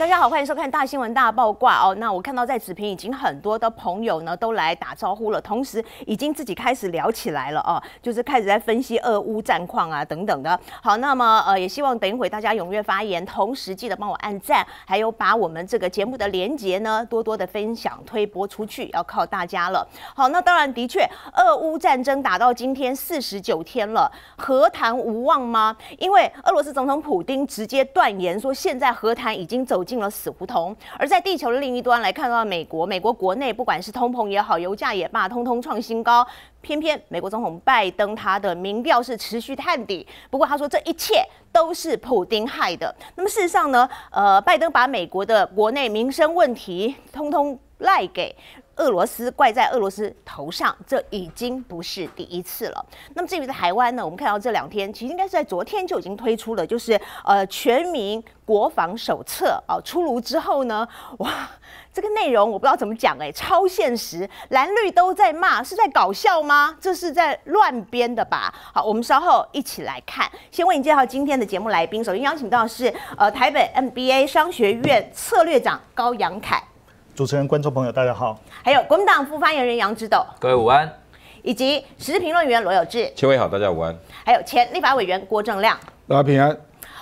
大家好，欢迎收看《大新闻大报卦》哦。那我看到在视频已经很多的朋友呢，都来打招呼了，同时已经自己开始聊起来了哦，就是开始在分析俄乌战况啊等等的。好，那么呃，也希望等一会大家踊跃发言，同时记得帮我按赞，还有把我们这个节目的连接呢多多的分享推播出去，要靠大家了。好，那当然，的确，俄乌战争打到今天四十九天了，和谈无望吗？因为俄罗斯总统普丁直接断言说，现在和谈已经走进了死胡同。而在地球的另一端来看到美国，美国国内不管是通膨也好，油价也罢，通通创新高。偏偏美国总统拜登他的民调是持续探底。不过他说这一切都是普丁害的。那么事实上呢？呃，拜登把美国的国内民生问题通通赖给。俄罗斯怪在俄罗斯头上，这已经不是第一次了。那么至于在台湾呢，我们看到这两天其实应该是在昨天就已经推出了，就是呃全民国防手册啊出炉之后呢，哇，这个内容我不知道怎么讲哎，超现实，蓝绿都在骂，是在搞笑吗？这是在乱编的吧？好，我们稍后一起来看。先为你介绍今天的节目来宾，首先邀请到是呃台北 MBA 商学院策略长高阳凯。主持人、观众朋友，大家好！还有国民党副发言人杨志斗，各位午安；以及时事评论员罗有志，各位好，大家午安；还有前立法委员郭正亮，大家平安。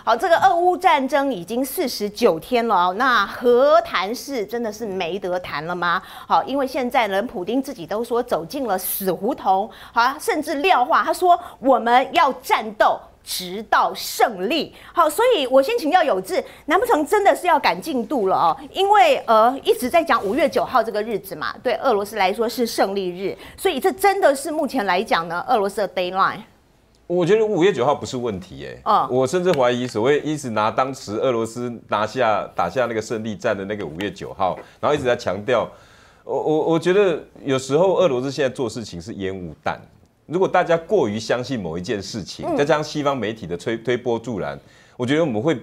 好，这个俄乌战争已经四十九天了那和谈是真的是没得谈了吗？好，因为现在连普京自己都说走进了死胡同，好，甚至撂话，他说我们要战斗。直到胜利，好，所以我先请教有志，难不成真的是要赶进度了哦？因为呃一直在讲五月九号这个日子嘛，对俄罗斯来说是胜利日，所以这真的是目前来讲呢，俄罗斯的 deadline。我觉得五月九号不是问题耶，哦，我甚至怀疑，所谓一直拿当时俄罗斯拿下打下那个胜利战的那个五月九号，然后一直在强调，我我我觉得有时候俄罗斯现在做事情是烟雾弹。如果大家过于相信某一件事情，再加上西方媒体的推推波助澜，我觉得我们会。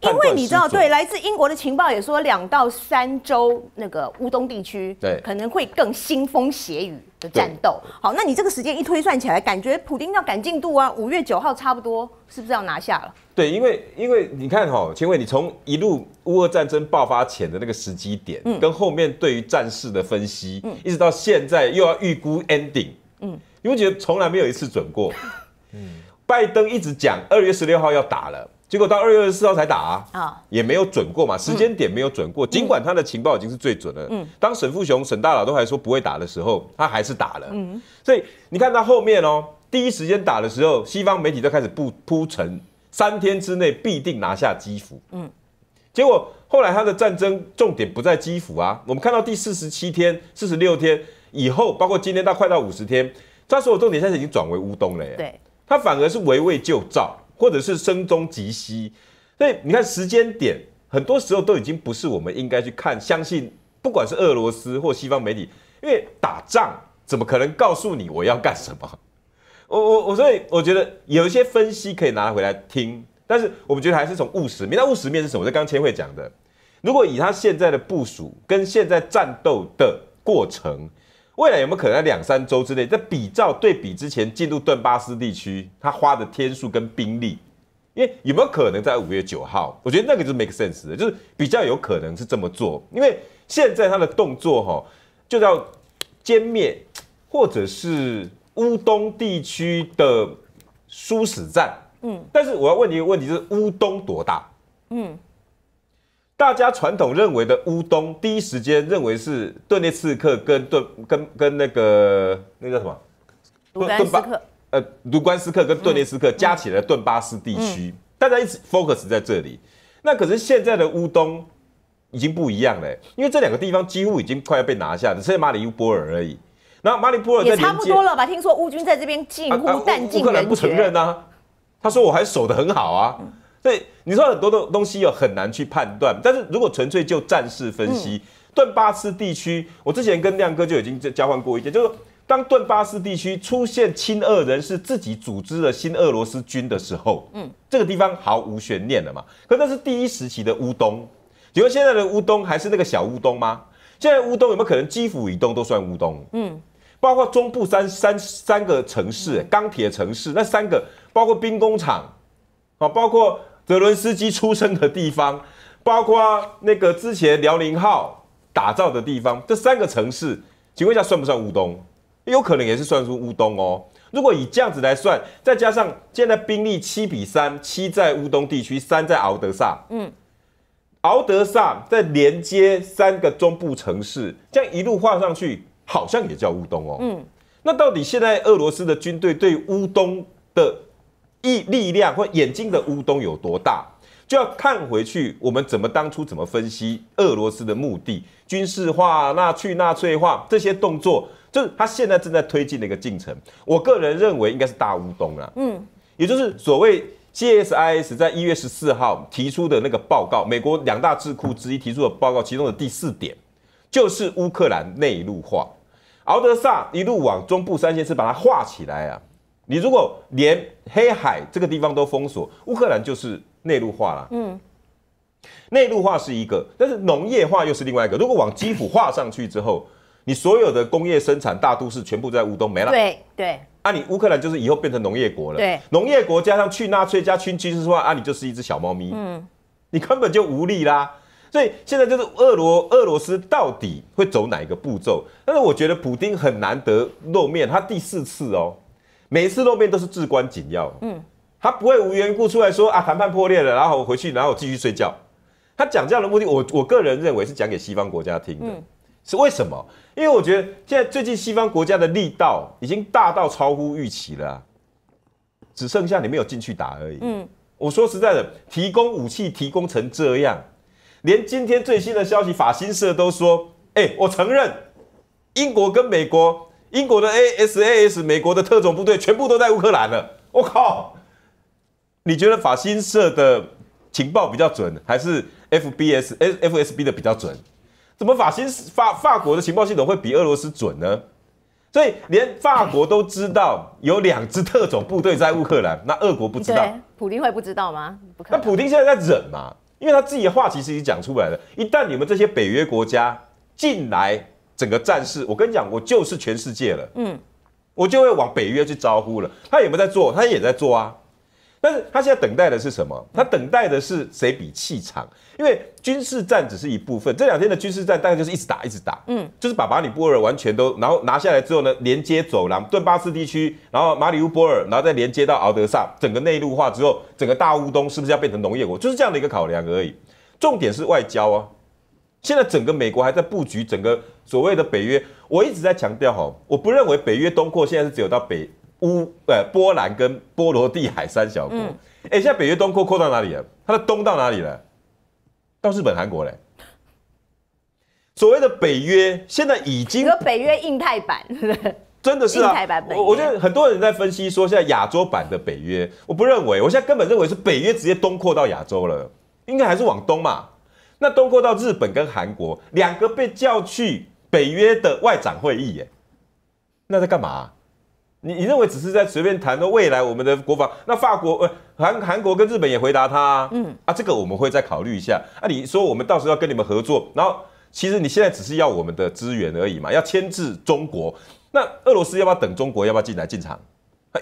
因为你知道，对，来自英国的情报也说，两到三周那个乌东地区对可能会更腥风血雨的战斗。好，那你这个时间一推算起来，感觉普丁要赶进度啊，五月九号差不多是不是要拿下了？对，因为因为你看哈，请问你从一路乌俄战争爆发前的那个时机点，跟后面对于战事的分析，一直到现在又要预估 ending，嗯。因为觉得从来没有一次准过，嗯，拜登一直讲二月十六号要打了，结果到二月二十四号才打啊，也没有准过嘛，时间点没有准过。尽管他的情报已经是最准了，嗯，当沈富雄、沈大佬都还说不会打的时候，他还是打了，嗯，所以你看他后面哦，第一时间打的时候，西方媒体都开始铺铺陈三天之内必定拿下基辅，嗯，结果后来他的战争重点不在基辅啊，我们看到第四十七天、四十六天以后，包括今天到快到五十天。他所有重点现在已经转为乌东了耶，他反而是围魏救赵，或者是声东击西，所以你看时间点，很多时候都已经不是我们应该去看、相信，不管是俄罗斯或西方媒体，因为打仗怎么可能告诉你我要干什么？我我我，所以我觉得有一些分析可以拿回来听，但是我们觉得还是从务实面，那务实面是什么？就刚千惠讲的，如果以他现在的部署跟现在战斗的过程。未来有没有可能在两三周之内，在比照对比之前进入顿巴斯地区，他花的天数跟兵力，因为有没有可能在五月九号？我觉得那个就 make sense 的，就是比较有可能是这么做，因为现在他的动作哈，就叫要歼灭或者是乌东地区的殊死战。嗯，但是我要问你一个问题，是乌东多大？嗯。大家传统认为的乌东，第一时间认为是顿涅茨克跟顿跟跟那个那叫什么？顿巴斯克，呃，卢甘斯克跟顿涅茨克加起来顿巴斯地区，大家一直 focus 在这里。那可是现在的乌东已经不一样了，因为这两个地方几乎已经快要被拿下只剩下马里乌波尔而已。那马里波尔也差不多了吧？听说乌军在这边近乎占尽乌克兰不承认啊，他说我还守的很好啊。对，你说很多的东西又很难去判断，但是如果纯粹就战事分析，顿巴斯地区，我之前跟亮哥就已经交换过意见，就是当顿巴斯地区出现亲俄人是自己组织的新俄罗斯军的时候，嗯，这个地方毫无悬念了嘛。可那是第一时期的乌东，你说现在的乌东还是那个小乌东吗？现在乌东有没有可能基辅以东都算乌东？嗯，包括中部三三三个城市，钢铁城市那三个，包括兵工厂，啊，包括。泽伦斯基出生的地方，包括那个之前辽宁号打造的地方，这三个城市，请问一下算不算乌东？有可能也是算出乌东哦。如果以这样子来算，再加上现在兵力七比三，七在乌东地区，三在敖德萨。嗯，敖德萨再连接三个中部城市，这样一路画上去，好像也叫乌东哦。嗯，那到底现在俄罗斯的军队对乌东的？力量或眼睛的乌冬有多大，就要看回去我们怎么当初怎么分析俄罗斯的目的军事化纳去纳粹化这些动作，就是他现在正在推进的一个进程。我个人认为应该是大乌冬啊，嗯，也就是所谓 CSIS 在一月十四号提出的那个报告，美国两大智库之一提出的报告，其中的第四点就是乌克兰内陆化，敖德萨一路往中部三线是把它画起来啊。你如果连黑海这个地方都封锁，乌克兰就是内陆化了。嗯，内陆化是一个，但是农业化又是另外一个。如果往基辅划上去之后，你所有的工业生产、大都市全部在乌东没了。对对，啊，你乌克兰就是以后变成农业国了。对，农业国加上去纳粹加去军事化，啊，你就是一只小猫咪。嗯，你根本就无力啦。所以现在就是俄罗俄罗斯到底会走哪一个步骤？但是我觉得普丁很难得露面，他第四次哦。每次露面都是至关紧要。嗯，他不会无缘故出来说啊谈判破裂了，然后我回去，然后我继续睡觉。他讲这样的目的，我我个人认为是讲给西方国家听的。是为什么？因为我觉得现在最近西方国家的力道已经大到超乎预期了，只剩下你没有进去打而已。嗯，我说实在的，提供武器提供成这样，连今天最新的消息，法新社都说，哎，我承认，英国跟美国。英国的 A S A S，美国的特种部队全部都在乌克兰了。我靠！你觉得法新社的情报比较准，还是 F B S F F S B 的比较准？怎么法新法法国的情报系统会比俄罗斯准呢？所以连法国都知道有两支特种部队在乌克兰，那俄国不知道，普京会不知道吗？那普京现在在忍嘛？因为他自己的话其实已经讲出来了。一旦你们这些北约国家进来，整个战事，我跟你讲，我就是全世界了。嗯，我就会往北约去招呼了。他有没有在做？他也在做啊。但是他现在等待的是什么？他等待的是谁比气场？因为军事战只是一部分。这两天的军事战大概就是一直打，一直打。嗯，就是把马里波尔完全都然后拿下来之后呢，连接走廊、顿巴斯地区，然后马里乌波尔，然后再连接到敖德萨，整个内陆化之后，整个大乌东是不是要变成农业国？就是这样的一个考量而已。重点是外交啊！现在整个美国还在布局整个。所谓的北约，我一直在强调哈，我不认为北约东扩现在是只有到北乌、呃波兰跟波罗的海三小国。哎，现在北约东扩扩到哪里了？它的东到哪里了？到日本、韩国嘞。所谓的北约现在已经北约印太版，真的是啊。印太版我我觉得很多人在分析说现在亚洲版的北约，我不认为，我现在根本认为是北约直接东扩到亚洲了，应该还是往东嘛。那东扩到日本跟韩国两个被叫去。北约的外长会议，耶，那在干嘛？你你认为只是在随便谈的未来我们的国防？那法国、韩韩国跟日本也回答他，嗯啊，这个我们会再考虑一下。啊，你说我们到时候要跟你们合作，然后其实你现在只是要我们的资源而已嘛，要牵制中国。那俄罗斯要不要等中国要不要进来进场？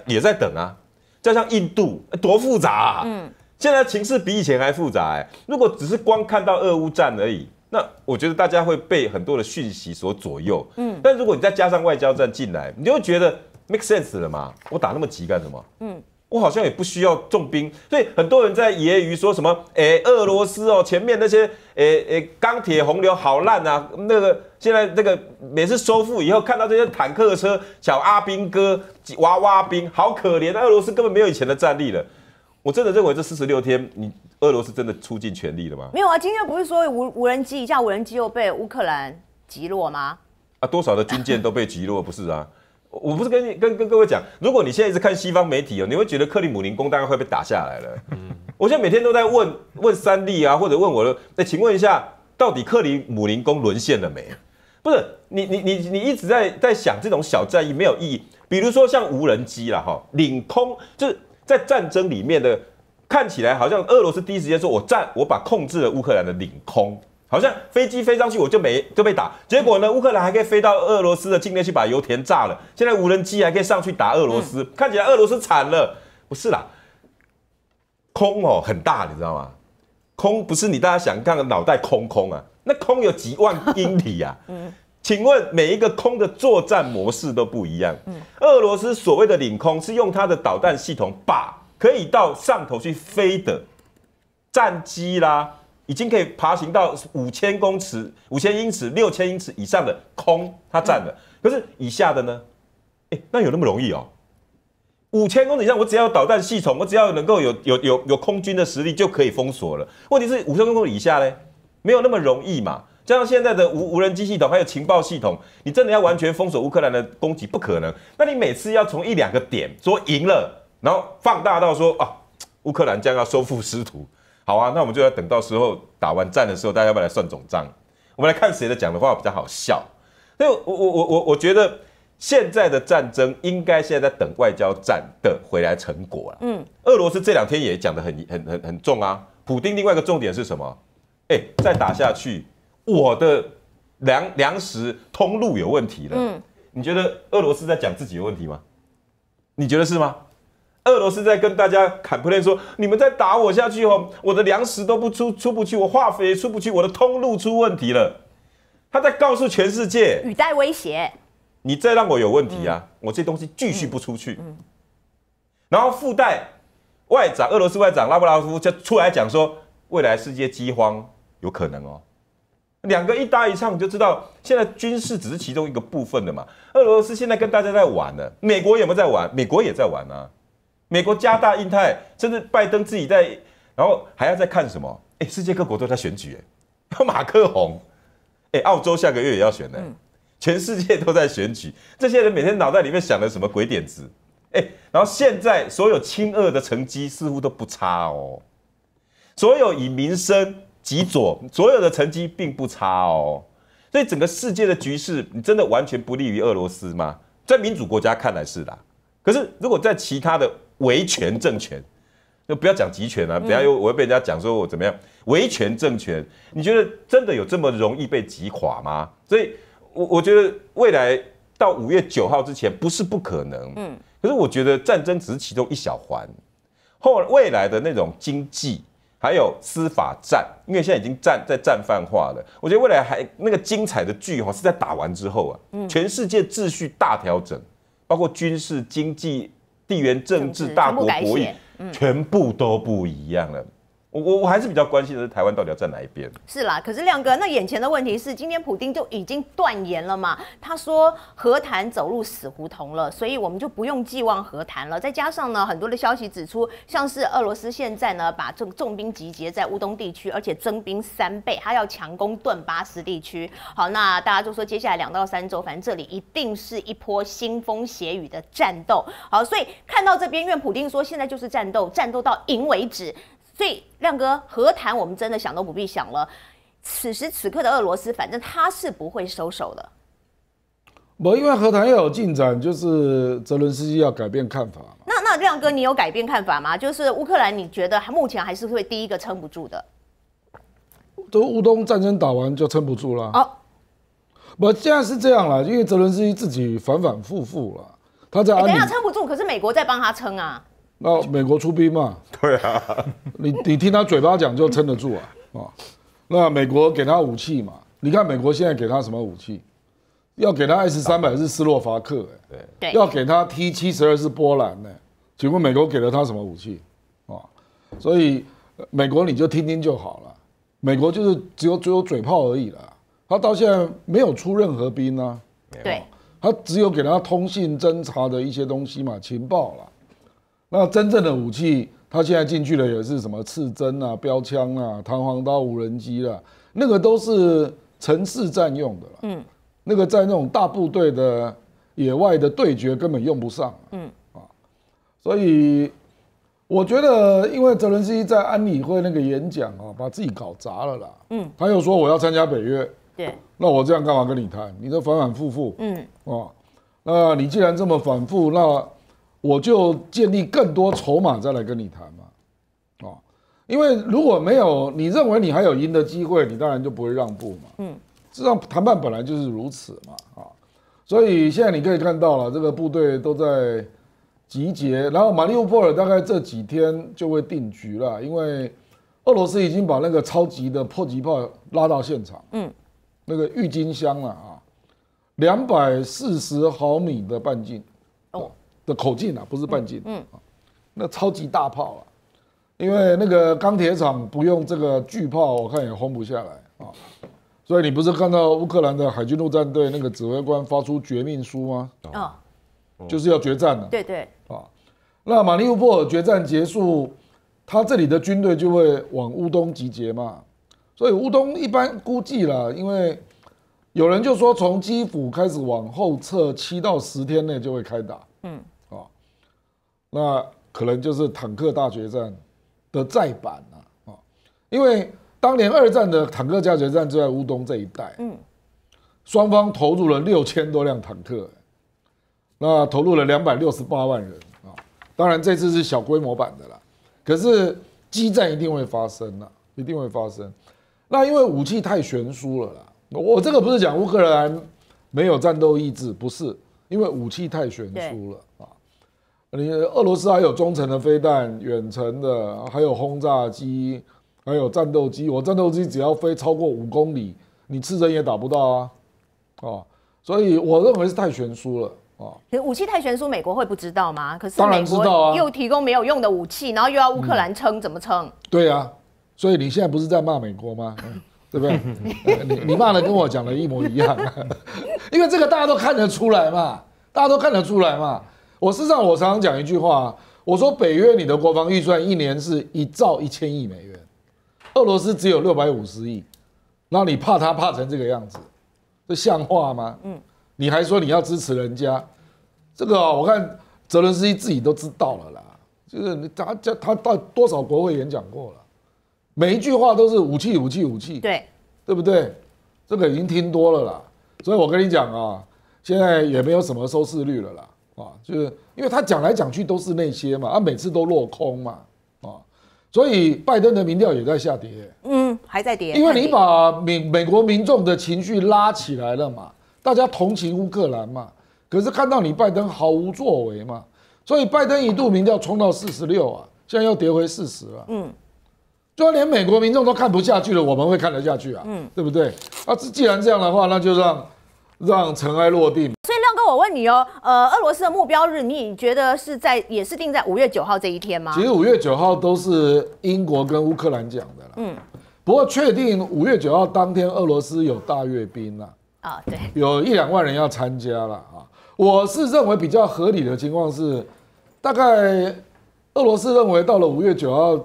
也在等啊。加上印度，多复杂啊！嗯，现在情势比以前还复杂。如果只是光看到俄乌战而已。那我觉得大家会被很多的讯息所左右，嗯，但如果你再加上外交战进来，你就觉得 make sense 了嘛？我打那么急干什么？嗯，我好像也不需要重兵，所以很多人在揶揄说什么？哎，俄罗斯哦，前面那些诶诶，钢铁洪流好烂啊！那个现在那个每次收复以后，看到这些坦克车、小阿兵哥、娃娃兵，好可怜，俄罗斯根本没有以前的战力了。我真的认为这四十六天你。俄罗斯真的出尽全力了吗？没有啊，今天不是说无无人机一架无人机又被乌克兰击落吗？啊，多少的军舰都被击落，不是啊？我不是跟跟跟各位讲，如果你现在是看西方媒体哦，你会觉得克里姆林宫大概会被打下来了。嗯，我现在每天都在问问三立啊，或者问我，的，哎，请问一下，到底克里姆林宫沦陷了没？不是，你你你你一直在在想这种小战役没有意义，比如说像无人机了哈，领空就是在战争里面的。看起来好像俄罗斯第一时间说：“我占，我把控制了乌克兰的领空，好像飞机飞上去我就没就被打。结果呢，乌克兰还可以飞到俄罗斯的境内去把油田炸了。现在无人机还可以上去打俄罗斯。看起来俄罗斯惨了，不是啦，空哦很大你知道吗？空不是你大家想看的脑袋空空啊，那空有几万英里啊。嗯，请问每一个空的作战模式都不一样。嗯，俄罗斯所谓的领空是用它的导弹系统把。可以到上头去飞的战机啦，已经可以爬行到五千公尺、五千英尺、六千英尺以上的空，它占了。可是以下的呢？哎，那有那么容易哦？五千公尺以上，我只要有导弹系统，我只要能够有有有有空军的实力，就可以封锁了。问题是五千公尺以下呢，没有那么容易嘛。加上现在的无无人机系统，还有情报系统，你真的要完全封锁乌克兰的攻击，不可能。那你每次要从一两个点说赢了。然后放大到说啊，乌克兰将要收复失土，好啊，那我们就要等到时候打完战的时候，大家要不要来算总账？我们来看谁的讲的话比较好笑。那我我我我我觉得现在的战争应该现在等外交战的回来成果了。嗯，俄罗斯这两天也讲的很很很很重啊。普丁另外一个重点是什么？哎，再打下去，我的粮粮食通路有问题了。嗯，你觉得俄罗斯在讲自己的问题吗？你觉得是吗？俄罗斯在跟大家砍破链，说你们再打我下去哦，我的粮食都不出出不去，我化肥出不去，我的通路出问题了。他在告诉全世界，语带威胁，你再让我有问题啊，我这东西继续不出去。嗯。然后附带外长，俄罗斯外长拉布拉夫就出来讲说，未来世界饥荒有可能哦。两个一搭一唱，你就知道现在军事只是其中一个部分的嘛。俄罗斯现在跟大家在玩呢，美国有没有在玩？美国也在玩啊。美国加大印太，甚至拜登自己在，然后还要再看什么？哎，世界各国都在选举，哎，马克宏，哎，澳洲下个月也要选呢，全世界都在选举。这些人每天脑袋里面想的什么鬼点子？哎，然后现在所有亲俄的成绩似乎都不差哦，所有以民生极左所有的成绩并不差哦。所以整个世界的局势，你真的完全不利于俄罗斯吗？在民主国家看来是的，可是如果在其他的。维权政权，就不要讲集权了。等下又我会被人家讲说我怎么样？维权政权，你觉得真的有这么容易被击垮吗？所以，我我觉得未来到五月九号之前不是不可能。嗯。可是我觉得战争只是其中一小环，后未来的那种经济还有司法战，因为现在已经战在战犯化了。我觉得未来还那个精彩的剧哈是在打完之后啊，全世界秩序大调整，包括军事经济。地缘政治大国博弈，全部都不一样了。我我我还是比较关心的是台湾到底要站哪一边。是啦，可是亮哥，那眼前的问题是，今天普京就已经断言了嘛？他说和谈走入死胡同了，所以我们就不用寄望和谈了。再加上呢，很多的消息指出，像是俄罗斯现在呢把重重兵集结在乌东地区，而且增兵三倍，他要强攻顿巴斯地区。好，那大家就说接下来两到三周，反正这里一定是一波腥风血雨的战斗。好，所以看到这边，因为普京说现在就是战斗，战斗到赢为止。所以亮哥，和谈我们真的想都不必想了。此时此刻的俄罗斯，反正他是不会收手的。不，因为和谈要有进展，就是泽伦斯基要改变看法嘛。那那亮哥，你有改变看法吗？就是乌克兰，你觉得目前还是会第一个撑不住的？都乌东战争打完就撑不住了。哦，不，现在是这样了，因为泽伦斯基自己反反复复了，他在等一下撑不住，可是美国在帮他撑啊。那美国出兵嘛？对啊，你你听他嘴巴讲就撑得住啊啊！那美国给他武器嘛？你看美国现在给他什么武器？要给他 S 三百是斯洛伐克哎，对要给他 T 七十二是波兰呢，请问美国给了他什么武器？啊，所以美国你就听听就好了，美国就是只有只有嘴炮而已了。他到现在没有出任何兵呢，对，他只有给他通信侦查的一些东西嘛，情报了。那真正的武器，他现在进去的也是什么刺针啊、标枪啊、弹簧刀、无人机了，那个都是城市占用的嗯，那个在那种大部队的野外的对决根本用不上。嗯啊，所以我觉得，因为泽伦斯基在安理会那个演讲啊，把自己搞砸了啦。嗯，他又说我要参加北约。对，那我这样干嘛跟你谈？你都反反复复。嗯哦，那你既然这么反复，那。我就建立更多筹码再来跟你谈嘛，啊，因为如果没有你认为你还有赢的机会，你当然就不会让步嘛。嗯，这上谈判本来就是如此嘛，啊，所以现在你可以看到了，这个部队都在集结，然后马利乌波尔大概这几天就会定局了，因为俄罗斯已经把那个超级的迫击炮拉到现场，嗯，那个郁金香了啊，两百四十毫米的半径。的口径啊，不是半径，嗯那超级大炮啊，因为那个钢铁厂不用这个巨炮，我看也轰不下来啊，所以你不是看到乌克兰的海军陆战队那个指挥官发出绝命书吗？啊，就是要决战了。对对啊，那马利乌波尔决战结束，他这里的军队就会往乌东集结嘛，所以乌东一般估计了，因为有人就说从基辅开始往后撤七到十天内就会开打，嗯。那可能就是坦克大决战的再版了啊，因为当年二战的坦克大决战就在乌东这一带，嗯，双方投入了六千多辆坦克，那投入了两百六十八万人啊，当然这次是小规模版的啦，可是激战一定会发生啊，一定会发生。那因为武器太悬殊了啦，我这个不是讲乌克兰没有战斗意志，不是，因为武器太悬殊了。你俄罗斯还有中程的飞弹、远程的，还有轰炸机，还有战斗机。我战斗机只要飞超过五公里，你吃人也打不到啊！哦，所以我认为是太悬殊了啊。武器太悬殊，美国会不知道吗？可是当然知道啊，又提供没有用的武器，然后又要乌克兰撑，怎么撑？对啊，所以你现在不是在骂美国吗？对不对？你你骂的跟我讲的一模一样，因为这个大家都看得出来嘛，大家都看得出来嘛。我事实上，我常常讲一句话，我说北约你的国防预算一年是一兆一千亿美元，俄罗斯只有六百五十亿，那你怕他怕成这个样子，这像话吗？嗯，你还说你要支持人家，这个我看泽伦斯基自己都知道了啦，就是你他叫他到多少国会演讲过了，每一句话都是武器武器武器，对对不对？这个已经听多了啦，所以我跟你讲啊，现在也没有什么收视率了啦。啊，就是因为他讲来讲去都是那些嘛，啊，每次都落空嘛，啊，所以拜登的民调也在下跌，嗯，还在跌，因为你把美美国民众的情绪拉起来了嘛，大家同情乌克兰嘛，可是看到你拜登毫无作为嘛，所以拜登一度民调冲到四十六啊，现在又跌回四十了，嗯，就连美国民众都看不下去了，我们会看得下去啊，嗯，对不对？啊，既然这样的话，那就让让尘埃落定。亮哥，我问你哦，呃，俄罗斯的目标日，你觉得是在也是定在五月九号这一天吗？其实五月九号都是英国跟乌克兰讲的啦。嗯。不过确定五月九号当天俄罗斯有大阅兵了啊，对，有一两万人要参加了啊。我是认为比较合理的情况是，大概俄罗斯认为到了五月九号，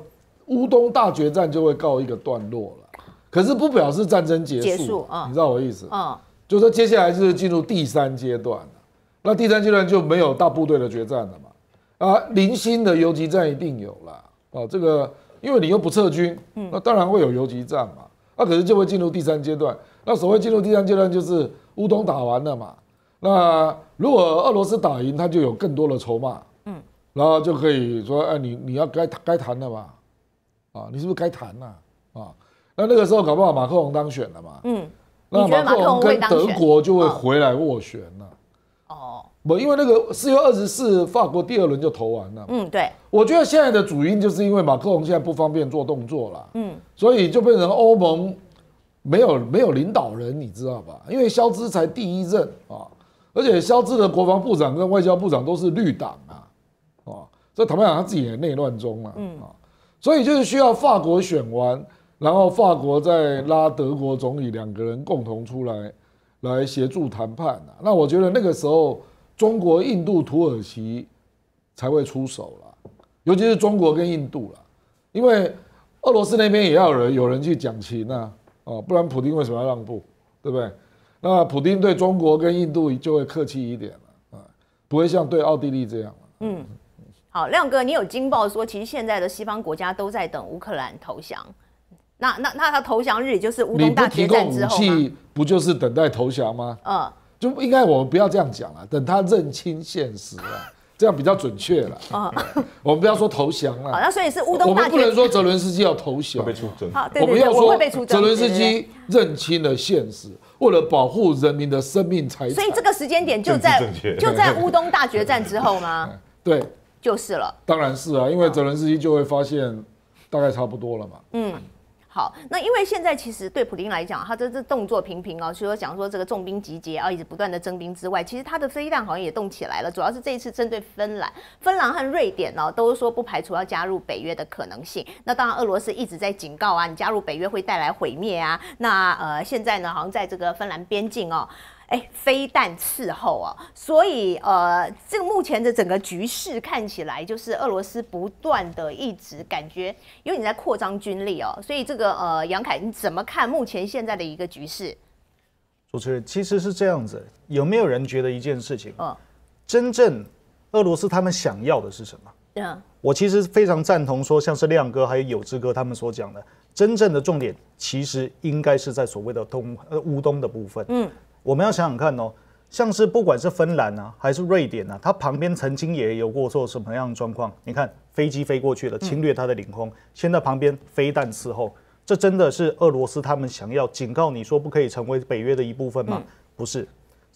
乌东大决战就会告一个段落了，可是不表示战争结束，结束啊，你知道我意思？嗯。就是说，接下来是进入第三阶段那第三阶段就没有大部队的决战了嘛？啊，零星的游击战一定有了哦。这个，因为你又不撤军，那当然会有游击战嘛。那可是就会进入第三阶段。那所谓进入第三阶段，就是乌东打完了嘛。那如果俄罗斯打赢，他就有更多的筹码，嗯，然后就可以说，哎，你你要该该谈的嘛，啊，你是不是该谈了？啊，那那个时候搞不好马克龙当选了嘛，嗯。那马克龙跟德国就会回来斡旋了。哦，不，因为那个四月二十四，法国第二轮就投完了。嗯，对。我觉得现在的主因就是因为马克龙现在不方便做动作了。嗯。所以就变成欧盟没有没有领导人，你知道吧？因为肖兹才第一任啊，而且肖兹的国防部长跟外交部长都是绿党啊，啊，所以坦白讲，他自己也内乱中了。嗯。啊，所以就是需要法国选完。然后法国再拉德国总理两个人共同出来，来协助谈判啊、那我觉得那个时候中国、印度、土耳其才会出手了，尤其是中国跟印度了，因为俄罗斯那边也要人有人去讲情啊，哦，不然普京为什么要让步？对不对？那普京对中国跟印度就会客气一点了啊，不会像对奥地利这样。嗯，好，亮哥，你有惊爆说，其实现在的西方国家都在等乌克兰投降。那那那他投降日也就是乌东大决战之后吗？不提供武器，不就是等待投降吗？嗯，就应该我们不要这样讲了，等他认清现实了，这样比较准确了。啊，我们不要说投降了。好，那所以是乌东大。我们不能说泽伦斯基要投降，被出征。好，我们要说泽伦斯基认清了现实，为了保护人民的生命财产。所以这个时间点就在就在乌东大决战之后吗？对，就是了。当然是啊，因为泽伦斯基就会发现，大概差不多了嘛。嗯。好，那因为现在其实对普京来讲，他这这动作频频哦，除了讲说这个重兵集结啊，一直不断的增兵之外，其实他的飞弹好像也动起来了，主要是这一次针对芬兰、芬兰和瑞典哦，都说不排除要加入北约的可能性。那当然，俄罗斯一直在警告啊，你加入北约会带来毁灭啊。那呃，现在呢，好像在这个芬兰边境哦。哎，非但伺候啊，所以呃，这个目前的整个局势看起来就是俄罗斯不断的一直感觉，因为你在扩张军力哦，所以这个呃，杨凯，你怎么看目前现在的一个局势？主持人其实是这样子，有没有人觉得一件事情？哦，真正俄罗斯他们想要的是什么？嗯，我其实非常赞同说，像是亮哥还有有志哥他们所讲的，真正的重点其实应该是在所谓的东呃乌东的部分。嗯。我们要想想看哦，像是不管是芬兰啊还是瑞典啊，它旁边曾经也有过做什么样的状况？你看飞机飞过去了，侵略它的领空，现在旁边飞弹伺候，这真的是俄罗斯他们想要警告你说不可以成为北约的一部分吗？不是，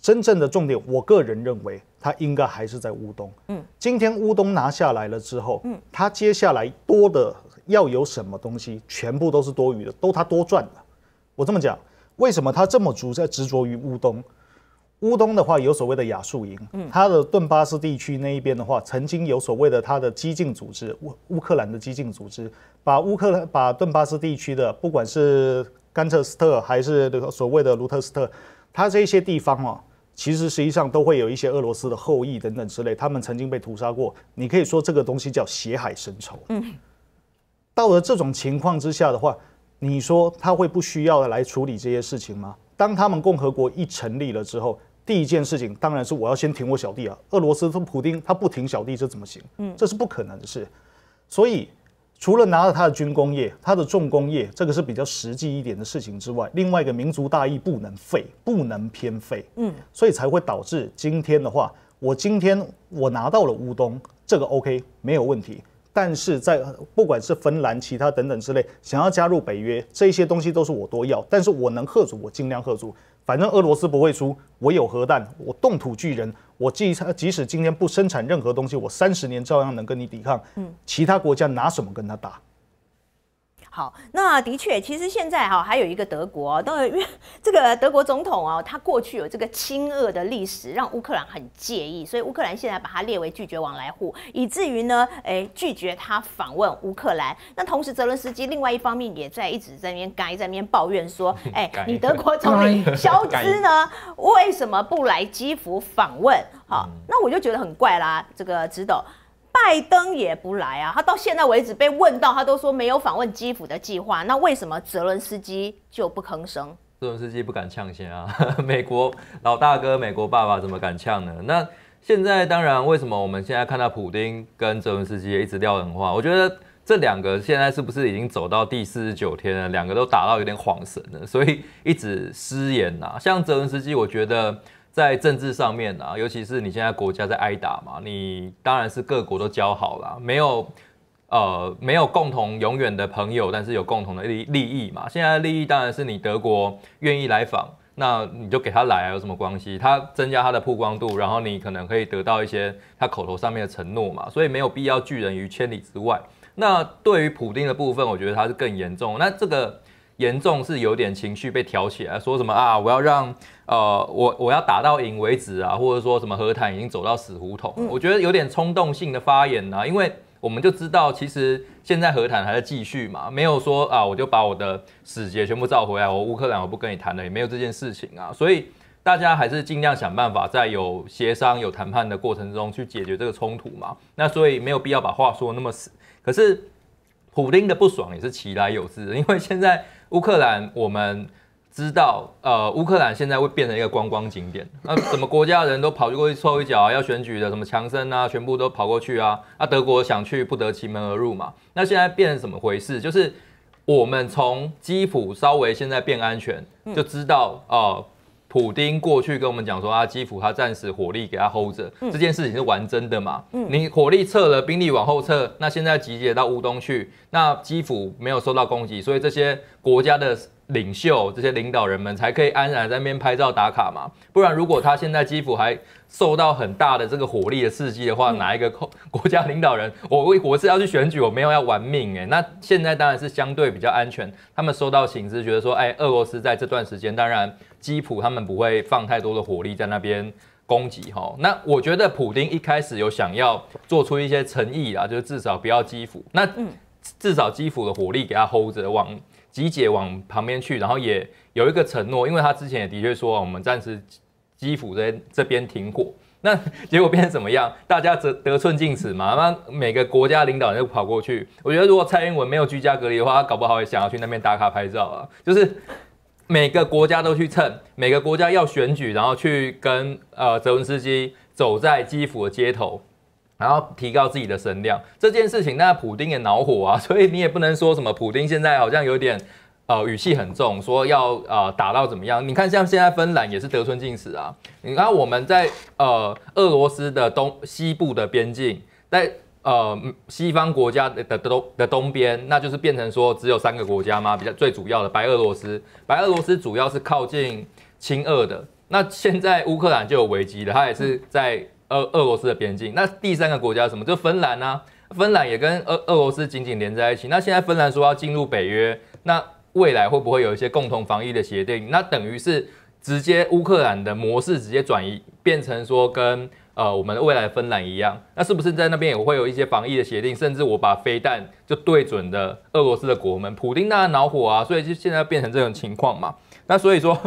真正的重点，我个人认为，它应该还是在乌东。嗯，今天乌东拿下来了之后，嗯，它接下来多的要有什么东西，全部都是多余的，都它多赚的。我这么讲。为什么他这么足在执着于乌东？乌东的话有所谓的亚速营，他的顿巴斯地区那一边的话，曾经有所谓的他的激进组织乌乌克兰的激进组织，把乌克兰把顿巴斯地区的不管是甘彻斯特还是这个所谓的卢特斯特，他这些地方啊，其实实际上都会有一些俄罗斯的后裔等等之类，他们曾经被屠杀过。你可以说这个东西叫血海深仇。嗯，到了这种情况之下的话。你说他会不需要来处理这些事情吗？当他们共和国一成立了之后，第一件事情当然是我要先停我小弟啊。俄罗斯从普京他不停小弟，这怎么行？嗯，这是不可能的事。所以除了拿了他的军工业、他的重工业，这个是比较实际一点的事情之外，另外一个民族大义不能废，不能偏废。嗯，所以才会导致今天的话，我今天我拿到了乌东，这个 OK 没有问题。但是在不管是芬兰、其他等等之类，想要加入北约这些东西都是我多要，但是我能喝足，我尽量喝足。反正俄罗斯不会输，我有核弹，我冻土巨人，我即即使今天不生产任何东西，我三十年照样能跟你抵抗。嗯，其他国家拿什么跟他打？好，那的确，其实现在哈还有一个德国，当然因为 这个德国总统哦，他过去有这个亲俄的历史，让乌克兰很介意，所以乌克兰现在把他列为拒绝往来户，以至于呢，哎，拒绝他访问乌克兰。那同时，泽伦斯基另外一方面也在一直在那边该在那边抱怨说，哎，你德国总理 肖兹呢，为什么不来基辅访问？好，那我就觉得很怪啦，这个指导。拜登也不来啊，他到现在为止被问到，他都说没有访问基辅的计划。那为什么泽伦斯基就不吭声？泽伦斯基不敢呛先啊，美国老大哥，美国爸爸怎么敢呛呢？那现在当然，为什么我们现在看到普丁跟泽伦斯基一直撂狠话？我觉得这两个现在是不是已经走到第四十九天了？两个都打到有点晃神了，所以一直失言啊。像泽伦斯基，我觉得。在政治上面啊，尤其是你现在国家在挨打嘛，你当然是各国都交好了，没有，呃，没有共同永远的朋友，但是有共同的利利益嘛。现在的利益当然是你德国愿意来访，那你就给他来，有什么关系？他增加他的曝光度，然后你可能可以得到一些他口头上面的承诺嘛，所以没有必要拒人于千里之外。那对于普京的部分，我觉得他是更严重。那这个。严重是有点情绪被挑起来，说什么啊？我要让呃，我我要打到赢为止啊，或者说什么和谈已经走到死胡同。我觉得有点冲动性的发言啊，因为我们就知道，其实现在和谈还在继续嘛，没有说啊，我就把我的使节全部召回来，我乌克兰我不跟你谈了，也没有这件事情啊。所以大家还是尽量想办法，在有协商、有谈判的过程中去解决这个冲突嘛。那所以没有必要把话说那么死。可是普丁的不爽也是其来有之，因为现在。乌克兰，我们知道，呃，乌克兰现在会变成一个观光景点，那什么国家人都跑去过去凑一脚，要选举的，什么强森啊，全部都跑过去啊，啊，德国想去不得其门而入嘛，那现在变成怎么回事？就是我们从基辅稍微现在变安全，就知道呃，普丁过去跟我们讲说啊，基辅他暂时火力给他 hold 着，这件事情是完真的嘛？你火力撤了，兵力往后撤，那现在集结到乌东去，那基辅没有受到攻击，所以这些国家的。领袖这些领导人们才可以安然在那边拍照打卡嘛？不然如果他现在基辅还受到很大的这个火力的刺激的话，哪一个国国家领导人？我为国是要去选举，我没有要玩命诶。那现在当然是相对比较安全。他们收到情资，觉得说，哎，俄罗斯在这段时间，当然基辅他们不会放太多的火力在那边攻击哈。那我觉得普丁一开始有想要做出一些诚意啊，就是至少不要基辅，那至少基辅的火力给他 hold 着往。集结往旁边去，然后也有一个承诺，因为他之前也的确说，我们暂时基辅这这边停火。那结果变成怎么样？大家得得寸进尺嘛，那每个国家领导人就跑过去。我觉得如果蔡英文没有居家隔离的话，搞不好也想要去那边打卡拍照啊。就是每个国家都去蹭，每个国家要选举，然后去跟呃泽文斯基走在基辅的街头。然后提高自己的声量这件事情，那普丁也恼火啊，所以你也不能说什么。普丁现在好像有点呃语气很重，说要呃打到怎么样？你看，像现在芬兰也是得寸进尺啊。你看我们在呃俄罗斯的东西部的边境，在呃西方国家的的东的东边，那就是变成说只有三个国家吗？比较最主要的白俄罗斯，白俄罗斯主要是靠近亲俄的。那现在乌克兰就有危机了，它也是在。俄俄罗斯的边境，那第三个国家什么？就芬兰啊，芬兰也跟俄俄罗斯紧紧连在一起。那现在芬兰说要进入北约，那未来会不会有一些共同防御的协定？那等于是直接乌克兰的模式直接转移，变成说跟呃我们的未来芬兰一样，那是不是在那边也会有一些防疫的协定？甚至我把飞弹就对准的俄罗斯的国门，普丁当然恼火啊，所以就现在变成这种情况嘛。那所以说，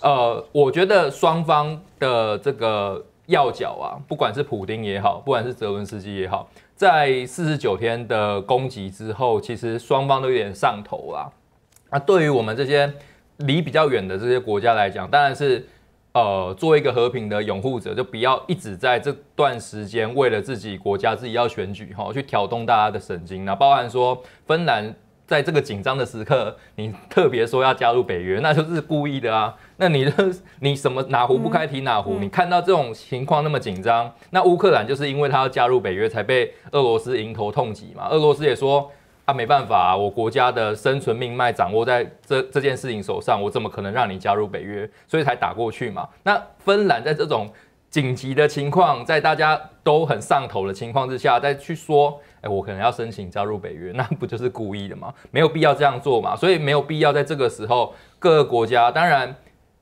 呃，我觉得双方的这个。要角啊，不管是普丁也好，不管是泽伦斯基也好，在四十九天的攻击之后，其实双方都有点上头啊。那对于我们这些离比较远的这些国家来讲，当然是呃，作为一个和平的拥护者，就不要一直在这段时间为了自己国家自己要选举哈，去挑动大家的神经。那包含说芬兰。在这个紧张的时刻，你特别说要加入北约，那就是故意的啊！那你的 你什么哪壶不开提哪壶？你看到这种情况那么紧张，那乌克兰就是因为他要加入北约，才被俄罗斯迎头痛击嘛？俄罗斯也说啊，没办法，我国家的生存命脉掌握在这这件事情手上，我怎么可能让你加入北约？所以才打过去嘛？那芬兰在这种。紧急的情况，在大家都很上头的情况之下，再去说，哎，我可能要申请加入北约，那不就是故意的吗？没有必要这样做嘛，所以没有必要在这个时候各个国家，当然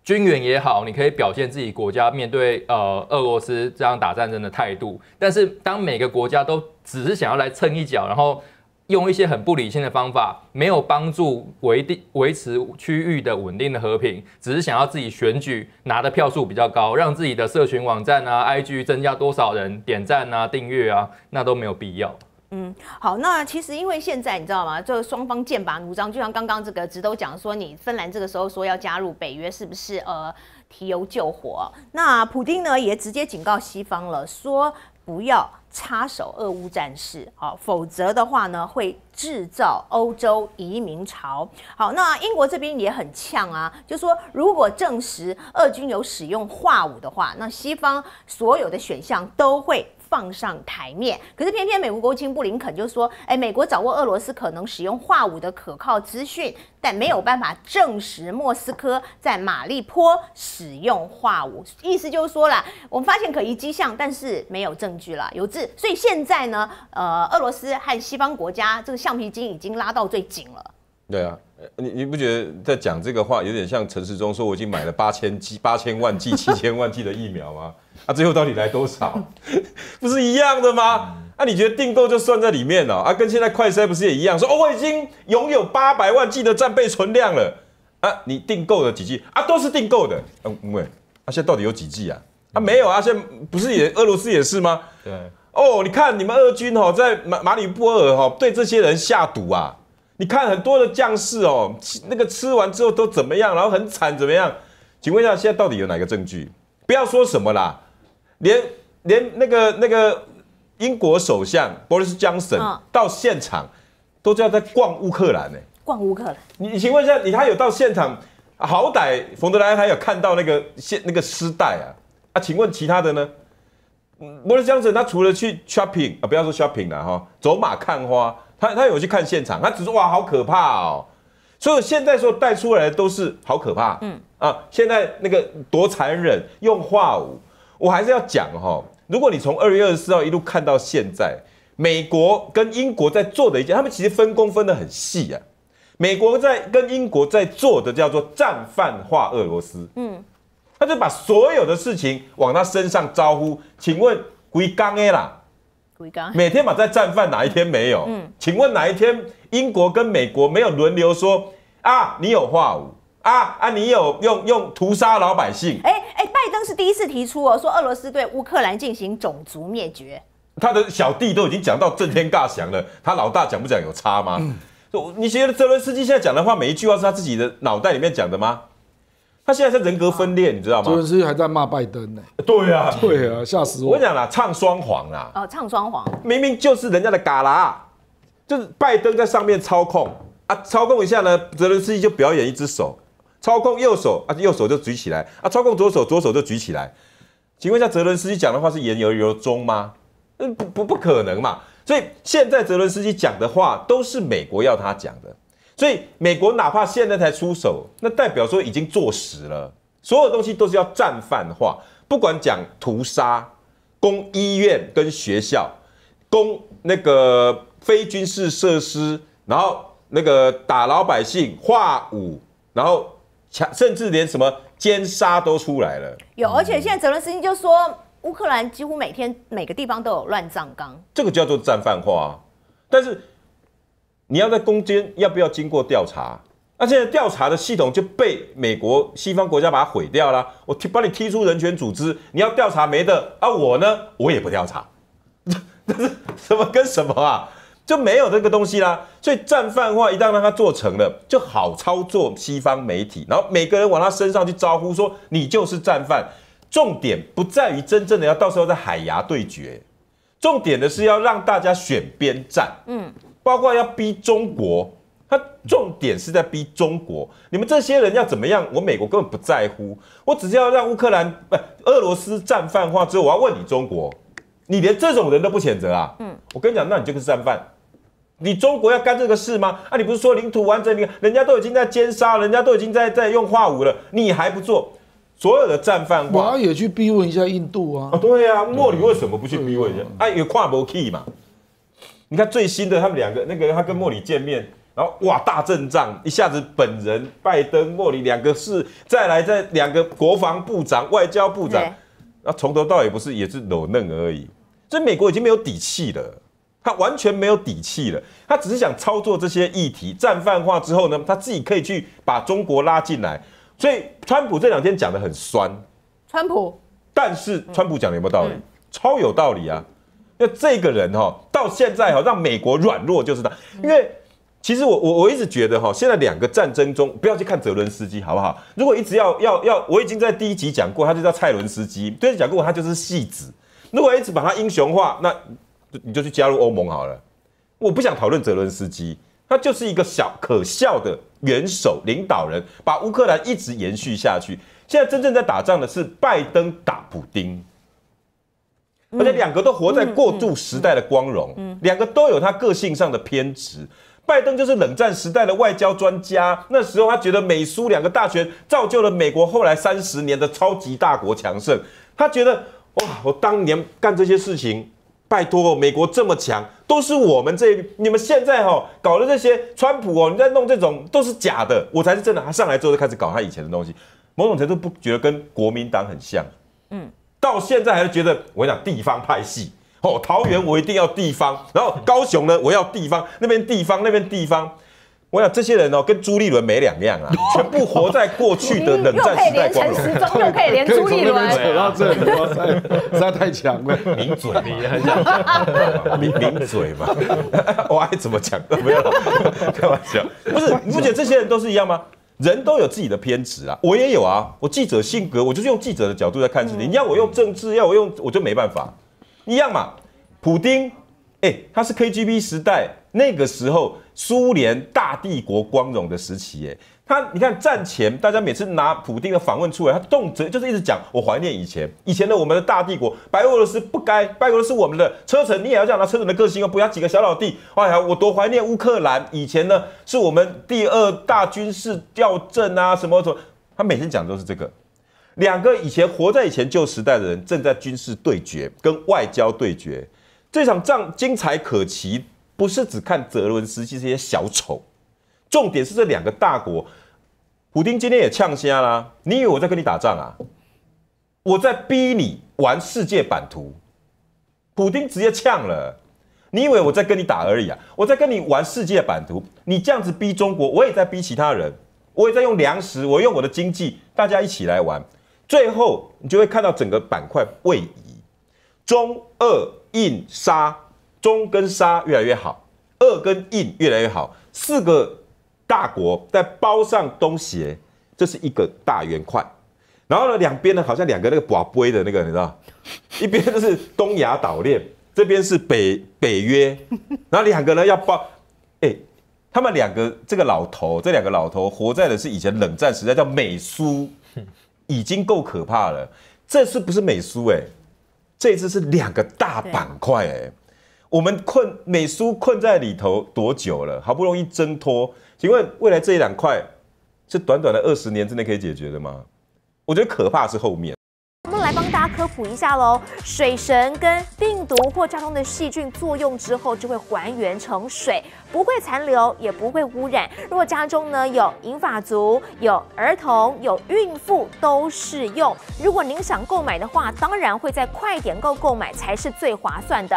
军援也好，你可以表现自己国家面对呃俄罗斯这样打战争的态度，但是当每个国家都只是想要来蹭一脚，然后。用一些很不理性的方法，没有帮助维定维持区域的稳定的和平，只是想要自己选举拿的票数比较高，让自己的社群网站啊、IG 增加多少人点赞啊、订阅啊，那都没有必要。嗯，好，那其实因为现在你知道吗？就双方剑拔弩张，就像刚刚这个直都讲说，你芬兰这个时候说要加入北约是不是？呃，提油救火？那普京呢也直接警告西方了，说不要。插手俄乌战事，好，否则的话呢，会制造欧洲移民潮。好，那英国这边也很呛啊，就说如果证实俄军有使用化武的话，那西方所有的选项都会。放上台面，可是偏偏美国国务卿布林肯就说：“哎，美国掌握俄罗斯可能使用化武的可靠资讯，但没有办法证实莫斯科在马利坡使用化武。意思就是说了，我们发现可疑迹象，但是没有证据了，有字。所以现在呢，呃，俄罗斯和西方国家这个橡皮筋已经拉到最紧了。”对啊，你你不觉得在讲这个话有点像陈时中说我已经买了八千七 八千万剂七千万剂的疫苗吗？啊，最后到底来多少，不是一样的吗？啊，你觉得订购就算在里面哦？啊，跟现在快筛不是也一样？说哦，我已经拥有八百万剂的战备存量了啊，你订购了几剂啊？都是订购的，嗯，喂，那啊，现在到底有几剂啊？啊，没有啊，现在不是也俄罗斯也是吗？对，哦，你看你们俄军哦，在马马里波尔哦，对这些人下毒啊。你看很多的将士哦，那个吃完之后都怎么样，然后很惨怎么样？请问一下，现在到底有哪个证据？不要说什么啦，连连那个那个英国首相波利斯江省到现场，都叫在逛乌克兰呢，逛乌克兰。你请问一下，你他有到现场？好歹冯德莱还有看到那个现那个丝带啊啊？请问其他的呢？嗯，Boris 波利斯江省他除了去 shopping 啊，不要说 shopping 了哈，走马看花。他他有去看现场，他只是哇好可怕哦，所以现在说带出来都是好可怕，嗯啊，现在那个多残忍，用化武，我还是要讲哈，如果你从二月二十四号一路看到现在，美国跟英国在做的一件，他们其实分工分得很细啊，美国在跟英国在做的叫做战犯化俄罗斯，嗯，他就把所有的事情往他身上招呼，请问鬼讲的啦。每天嘛在战犯，哪一天没有？嗯，请问哪一天英国跟美国没有轮流说啊？你有化武啊？啊，你有用用屠杀老百姓？哎哎，拜登是第一次提出哦，说俄罗斯对乌克兰进行种族灭绝。他的小弟都已经讲到震天尬响了，他老大讲不讲有差吗？嗯，你觉得泽伦斯基现在讲的话，每一句话是他自己的脑袋里面讲的吗？他现在是人格分裂，你知道吗？泽伦斯基还在骂拜登呢。对啊，对啊，吓死我！我跟你讲啦，唱双簧啦！哦，唱双簧，明明就是人家的旮旯，就是拜登在上面操控啊，操控一下呢，泽伦斯基就表演一只手操控右手啊，右手就举起来啊，操控左手，左手就举起来。请问一下，泽伦斯基讲的话是言由由衷吗？嗯，不不不可能嘛。所以现在泽伦斯基讲的话都是美国要他讲的。所以美国哪怕现在才出手，那代表说已经坐实了，所有东西都是要战犯化，不管讲屠杀、攻医院跟学校、攻那个非军事设施，然后那个打老百姓、化武，然后强，甚至连什么奸杀都出来了。有，而且现在泽连斯基就说，乌克兰几乎每天每个地方都有乱葬岗，这个叫做战犯化，但是。你要在攻坚，要不要经过调查？那现在调查的系统就被美国西方国家把它毁掉了。我踢把你踢出人权组织，你要调查没的啊？我呢，我也不调查。这是什么跟什么啊？就没有这个东西啦。所以战犯话一旦让他做成了，就好操作西方媒体，然后每个人往他身上去招呼说你就是战犯。重点不在于真正的要到时候在海牙对决，重点的是要让大家选边站。嗯。包括要逼中国，他重点是在逼中国。你们这些人要怎么样？我美国根本不在乎，我只是要让乌克兰不俄罗斯战犯化之后，我要问你中国，你连这种人都不谴责啊？嗯，我跟你讲，那你就是战犯。你中国要干这个事吗？啊，你不是说领土完整？你人家都已经在奸杀，人家都已经在在用化武了，你还不做？所有的战犯化，我要也去逼问一下印度啊。啊，对啊，莫里为什么不去逼问一下？啊，有跨 key 嘛？你看最新的，他们两个那个他跟莫里见面，然后哇大阵仗，一下子本人拜登、莫里两个是再来再两个国防部长、外交部长，那从头到尾不是也是裸嫩而已。所以美国已经没有底气了，他完全没有底气了，他只是想操作这些议题，战犯化之后呢，他自己可以去把中国拉进来。所以川普这两天讲的很酸，川普，但是川普讲的有没有道理？超有道理啊。因这个人哈，到现在哈，让美国软弱就是他。因为其实我我我一直觉得哈，现在两个战争中，不要去看泽伦斯基好不好？如果一直要要要，我已经在第一集讲过，他就叫蔡伦斯基，对讲过他就是戏子。如果一直把他英雄化，那你就去加入欧盟好了。我不想讨论泽伦斯基，他就是一个小可笑的元首领导人，把乌克兰一直延续下去。现在真正在打仗的是拜登打补丁。而且两个都活在过度时代的光荣，两个都有他个性上的偏执。拜登就是冷战时代的外交专家，那时候他觉得美苏两个大权造就了美国后来三十年的超级大国强盛。他觉得哇，我当年干这些事情，拜托，美国这么强，都是我们这你们现在哈搞的这些川普哦，你在弄这种都是假的，我才是真的。他上来之后就开始搞他以前的东西，某种程度不觉得跟国民党很像，嗯。到现在还是觉得我讲地方派系哦，桃园我一定要地方，然后高雄呢我要地方，那边地方那边地方，我想这些人哦跟朱立伦没两样啊，全部活在过去的冷战时光。你可以连陈时中，可以连朱立伦，在太强了，抿嘴你很想抿抿嘴嘛，我爱怎么讲，没有，开玩笑，不是，你觉得这些人都是一样吗？人都有自己的偏执啊，我也有啊。我记者性格，我就是用记者的角度在看事情。你要我用政治，要我用，我就没办法。一样嘛，普京。他是 KGB 时代那个时候苏联大帝国光荣的时期，哎，他你看战前大家每次拿普丁的访问出来，他动辄就是一直讲我怀念以前，以前的我们的大帝国，白俄罗斯不该白俄罗斯我们的车臣，你也要讲他车臣的个性哦，不要几个小老弟，哎呀，我多怀念乌克兰，以前呢是我们第二大军事调镇啊，什么什么，他每天讲都是这个，两个以前活在以前旧时代的人正在军事对决跟外交对决。这场仗精彩可期，不是只看泽伦斯基这些小丑，重点是这两个大国。普京今天也呛瞎啦，你以为我在跟你打仗啊？我在逼你玩世界版图。普京直接呛了，你以为我在跟你打而已啊？我在跟你玩世界版图。你这样子逼中国，我也在逼其他人，我也在用粮食，我用我的经济，大家一起来玩，最后你就会看到整个板块位移。中俄印沙，中跟沙越来越好，俄跟印越来越好，四个大国在包上东协，这是一个大圆块。然后呢，两边呢好像两个那个寡杯的那个，你知道，一边就是东亚岛链，这边是北北约。然后两个人要包，哎，他们两个这个老头，这两个老头活在的是以前冷战时代叫美苏，已经够可怕了。这次不是美苏哎。这次是两个大板块哎，我们困美苏困在里头多久了？好不容易挣脱，请问未来这两块是短短的二十年之内可以解决的吗？我觉得可怕是后面。来帮大家科普一下喽，水神跟病毒或家中的细菌作用之后，就会还原成水，不会残留，也不会污染。如果家中呢有银发族、有儿童、有孕妇都适用。如果您想购买的话，当然会在快点购购买才是最划算的。